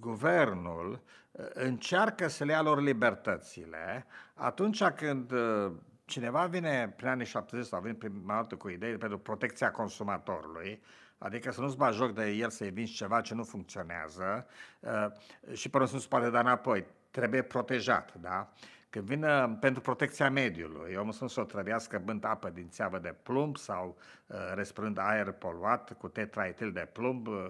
guvernul uh, încearcă să le ia lor libertățile, atunci când uh, cineva vine prin anii 70 sau vine prima dată cu idei pentru protecția consumatorului, adică să nu-ți bagi joc de el să-i vinzi ceva ce nu funcționează și până nu se poate da înapoi, trebuie protejat, da? Când vin pentru protecția mediului, omul să nu se otrăvească bând apă din țeavă de plumb sau uh, respirând aer poluat cu tetraetil de plumb, uh,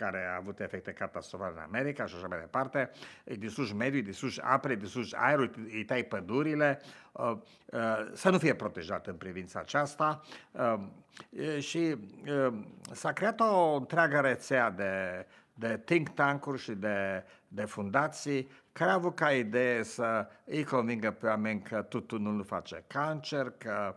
care a avut efecte catastrofale în America și așa mai departe, îi distrugi mediul, îi distrugi apre, îi distrugi aerul, îi tai pădurile, uh, uh, să nu fie protejat în privința aceasta uh, și s-a creat o întreagă rețea de, de think tank-uri și de, de fundații care au avut ca idee să îi convingă pe oameni că tutunul nu face cancer, că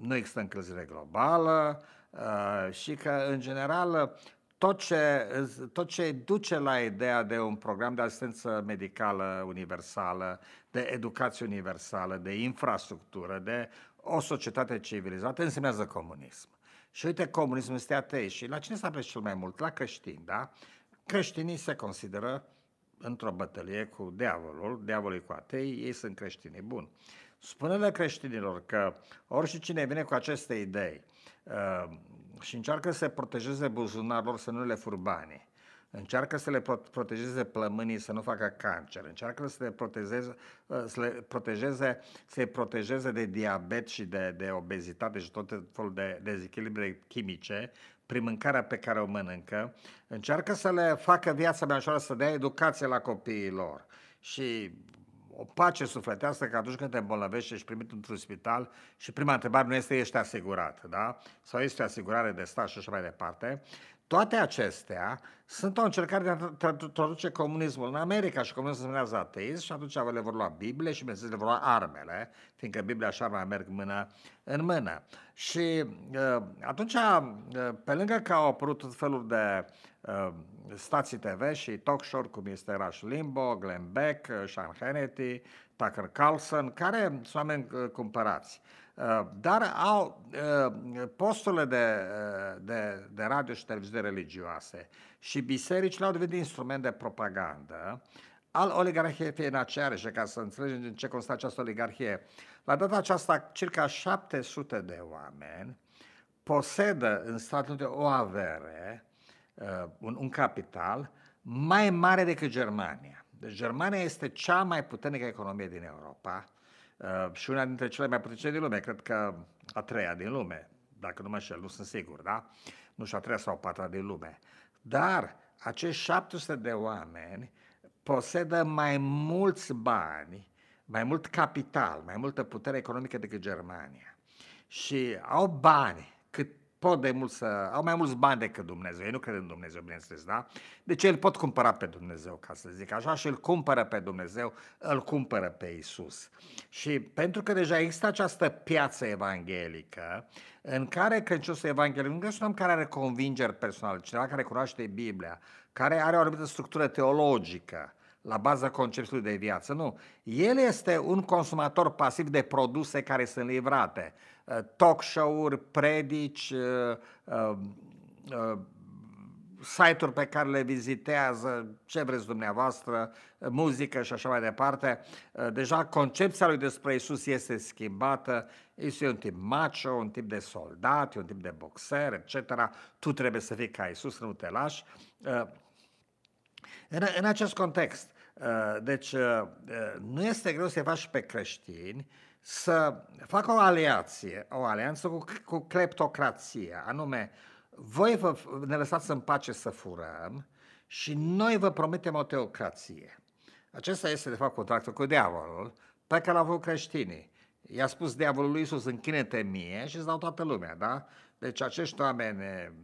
nu există încălzire globală uh, și că, în general, tot ce, tot ce duce la ideea de un program de asistență medicală universală, de educație universală, de infrastructură, de o societate civilizată, însemnează comunism. Și uite, comunismul este atei și la cine s-a aplește cel mai mult? La creștini, da? Creștinii se consideră într-o bătălie cu diavolul, diavolul cu atei, ei sunt creștini buni. Spune-le creștinilor că oricine vine cu aceste idei, uh, și încearcă să protejeze buzunarul să nu le banii. Încearcă să le protejeze plămânii să nu facă cancer, încearcă să le protejeze, uh, să le protejeze, să le protejeze de diabet și de, de obezitate și tot felul de dezechilibre chimice prin mâncarea pe care o mănâncă, încearcă să le facă viața mai ușoară, să dea educație la copiii lor. Și o pace sufletească că atunci când te îmbolnăvești, ești primit într-un spital și prima întrebare nu este ești asigurat, da? Sau este o asigurare de stat și așa mai departe, toate acestea sunt o încercare de a traduce comunismul în America și comunismul în ateist și atunci le vor lua Biblie și bineînțeles le vor lua armele, fiindcă Biblia și arma merg mână în mână. Și ă, atunci, ă, pe lângă că au apărut tot felul de ă, stații TV și talk show cum este Rush Limbo, Glenn Beck, Sean Hannity, Tucker Carlson, care sunt oameni cumpărați. Uh, dar au uh, posturile de, uh, de, de radio și televiziune religioase și bisericile au devenit instrument de propagandă al oligarhiei financiare și ca să înțelegem în ce constă această oligarhie, la data aceasta circa 700 de oameni posedă în Statele Unite o avere, un, un capital mai mare decât Germania. Deci Germania este cea mai puternică economie din Europa, Uh, și una dintre cele mai puternice din lume, cred că a treia din lume, dacă nu mă înșel, nu sunt sigur, da? Nu și a treia sau a patra din lume. Dar acești 700 de oameni posedă mai mulți bani, mai mult capital, mai multă putere economică decât Germania. Și au bani pot de mult să... au mai mulți bani decât Dumnezeu. Ei nu cred în Dumnezeu, bineînțeles, da? Deci el pot cumpăra pe Dumnezeu, ca să zic așa, și îl cumpără pe Dumnezeu, îl cumpără pe Isus. Și pentru că deja există această piață evanghelică, în care credinciosul evanghelic, nu este un om care are convingeri personale, cineva care cunoaște Biblia, care are o anumită structură teologică, la baza conceptului de viață. Nu. El este un consumator pasiv de produse care sunt livrate. Eh, talk show-uri, predici, eh, eh, site-uri pe care le vizitează, ce vreți dumneavoastră, muzică și așa mai departe. Deja concepția lui despre Isus este schimbată. Isus e un tip macho, un tip de soldat, e un tip de boxer, etc. Tu trebuie să fii ca Isus, nu te lași. În, în acest context, deci nu este greu să-i faci pe creștini să facă o aliație, o alianță cu, cu cleptocrația, anume, voi vă, ne lăsați în pace să furăm și noi vă promitem o teocrație. Acesta este, de fapt, contractul cu diavolul pe care l-au avut creștinii. I-a spus diavolul lui Iisus, închine-te mie și îți dau toată lumea, da? Deci acești oameni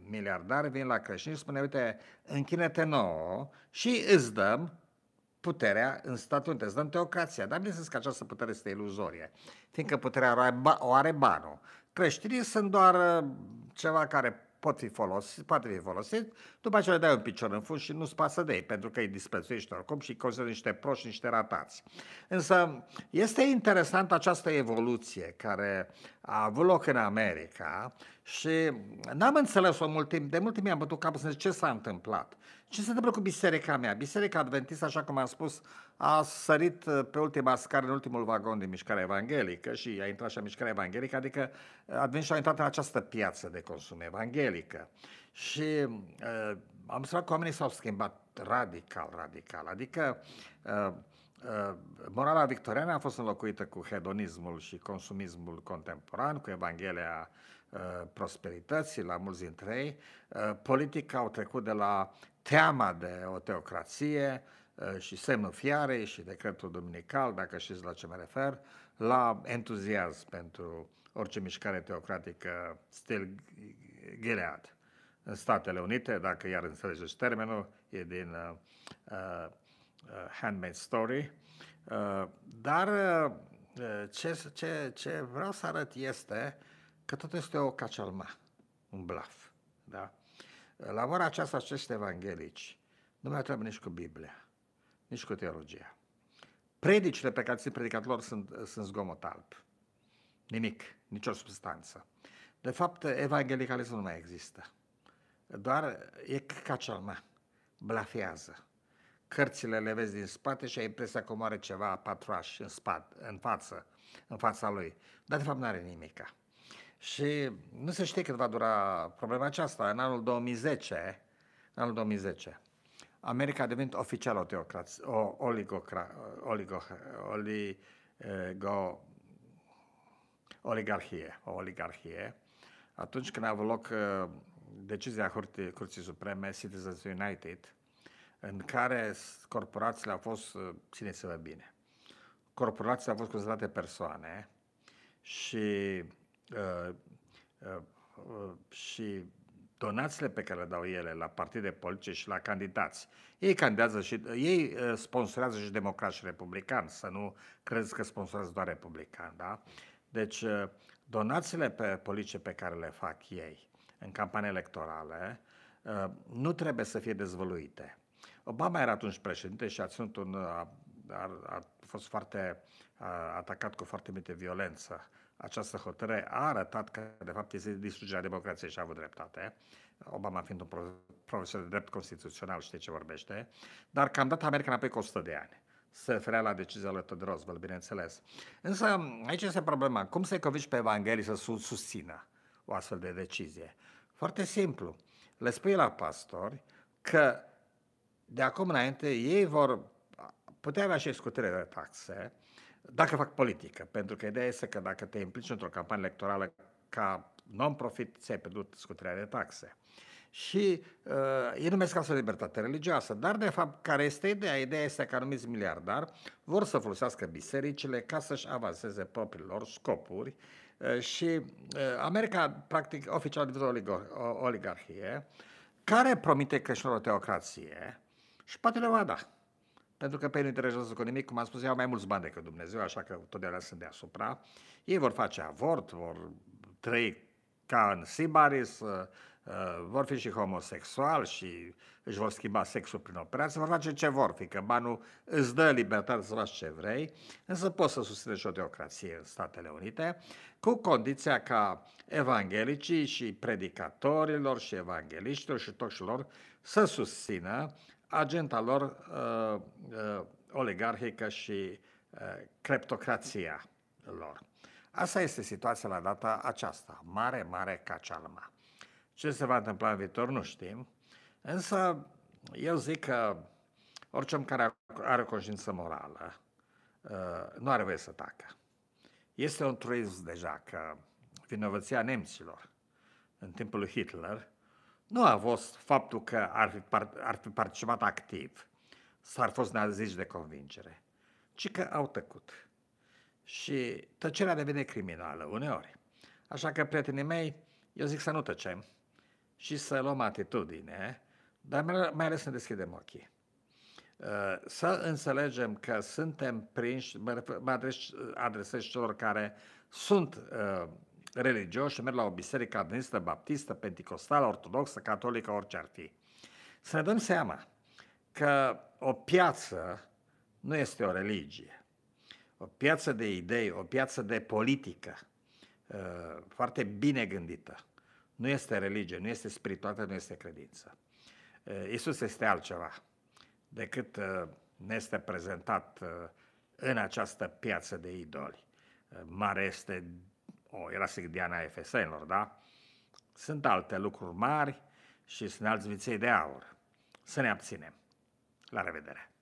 miliardari vin la creștini și spune, uite, închine-te nouă și îți dăm puterea în statul unde Îți dăm teocrația, dar bineînțeles că această putere este iluzorie, fiindcă puterea o are banul. Creștinii sunt doar uh, ceva care pot fi folosit, poate fi folosit, după aceea le dai un picior în fund și nu-ți pasă de ei, pentru că îi disprețuiești oricum și îi consideri niște proști, niște ratați. Însă este interesant această evoluție care a avut loc în America și n-am înțeles-o mult timp, de mult timp mi-am bătut capul să zic ce s-a întâmplat. Ce se întâmplă cu biserica mea? Biserica Adventistă, așa cum am spus, a sărit uh, pe ultima scară, în ultimul vagon din mișcarea evanghelică și a intrat și în mișcarea evanghelică, adică uh, adventiștii au intrat în această piață de consum evanghelică. Și uh, am observat că oamenii s-au schimbat radical, radical. Adică uh, uh, morala victoriană a fost înlocuită cu hedonismul și consumismul contemporan, cu Evanghelia uh, prosperității la mulți dintre ei. Politica au trecut de la teama de o teocrație uh, și semnul fiarei și decretul dominical, dacă știți la ce mă refer, la entuziasm pentru orice mișcare teocratică stil Gilead. În Statele Unite, dacă iar înțelegeți termenul, e din uh, uh, uh handmade Story. Uh, dar uh, ce, ce, ce vreau să arăt este că tot este o cacelma, un bluff, Da? La ora aceasta acești evanghelici nu mai trebuie nici cu Biblia, nici cu teologia. Predicile pe care ți-i predicat lor sunt, sunt zgomot alb. Nimic, nicio substanță. De fapt, evanghelicalismul nu mai există. Doar e ca cel mai. Blafează. Cărțile le vezi din spate și ai impresia că are ceva patruași în, spate, în față, în fața lui. Dar de fapt nu are nimica. Și nu se știe cât va dura problema aceasta. În anul 2010, în anul 2010 America a devenit oficial o teocrație, o oligocra, oligo, oligo, oligarhie, o oligarhie. Atunci când a avut loc uh, decizia Curții, Curții Supreme, Citizens United, în care corporațiile au fost, uh, țineți-vă bine, corporațiile au fost considerate persoane și uh, uh, și donațiile pe care le dau ele la partide politice și la candidați. Ei candidează și ei uh, sponsorează și democrați și republicani, să nu crezi că sponsorează doar republicani, da? Deci uh, donațiile pe politice pe care le fac ei în campanie electorale uh, nu trebuie să fie dezvăluite. Obama era atunci președinte și a ținut un a, a, a fost foarte a, atacat cu foarte multe violență această hotărâre a arătat că, de fapt, este distrugerea democrației și a avut dreptate. Obama fiind un profesor de drept constituțional știe ce vorbește, dar că am dat America înapoi cu 100 de ani. Se referea la decizia lui Tod Roosevelt, bineînțeles. Însă, aici este problema. Cum să-i convici pe evanghelii să susțină o astfel de decizie? Foarte simplu. Le spui la pastori că de acum înainte ei vor putea avea și scutere de taxe, dacă fac politică, pentru că ideea este că dacă te implici într-o campanie electorală ca non-profit, ți-ai pierdut scutirea de taxe. Și uh, ei numesc asta libertate religioasă, dar de fapt care este ideea? Ideea este că anumiți miliardari vor să folosească bisericile ca să-și avanseze propriilor scopuri uh, și uh, America practic oficial de o oligarhie care promite o teocrație și poate le va da pentru că pe ei nu interesează economic, cum am spus, au mai mulți bani decât Dumnezeu, așa că totdeauna sunt deasupra. Ei vor face avort, vor trăi ca în Sibaris, uh, uh, vor fi și homosexual și își vor schimba sexul prin operație, vor face ce vor, fi că banul îți dă libertate să faci ce vrei, însă poți să susține și o teocrație în Statele Unite, cu condiția ca evanghelicii și predicatorilor și evangeliștilor și toți lor să susțină agenda lor uh, uh, oligarhică și uh, creptocrația lor. Asta este situația la data aceasta. Mare, mare cacealma. Ce se va întâmpla în viitor nu știm, însă eu zic că orice om care are conștiință morală uh, nu are voie să tacă. Este un truism deja că vinovăția nemților în timpul lui Hitler nu a fost faptul că ar fi, par, ar fi participat activ, s-ar fost nazici de convingere, ci că au tăcut. Și tăcerea devine criminală uneori. Așa că, prietenii mei, eu zic să nu tăcem și să luăm atitudine, dar mai ales să ne deschidem ochii. Uh, să înțelegem că suntem prinși, mă adresez celor care sunt uh, religioși merg la o biserică adventistă, baptistă, pentecostală, ortodoxă, catolică, orice ar fi. Să ne dăm seama că o piață nu este o religie. O piață de idei, o piață de politică, uh, foarte bine gândită. Nu este religie, nu este spiritualitate, nu este credință. Uh, Isus este altceva decât uh, ne este prezentat în această piață de idoli. Mare este o, era sigdiana efesenilor, da? Sunt alte lucruri mari și sunt alți viței de aur. Să ne abținem. La revedere!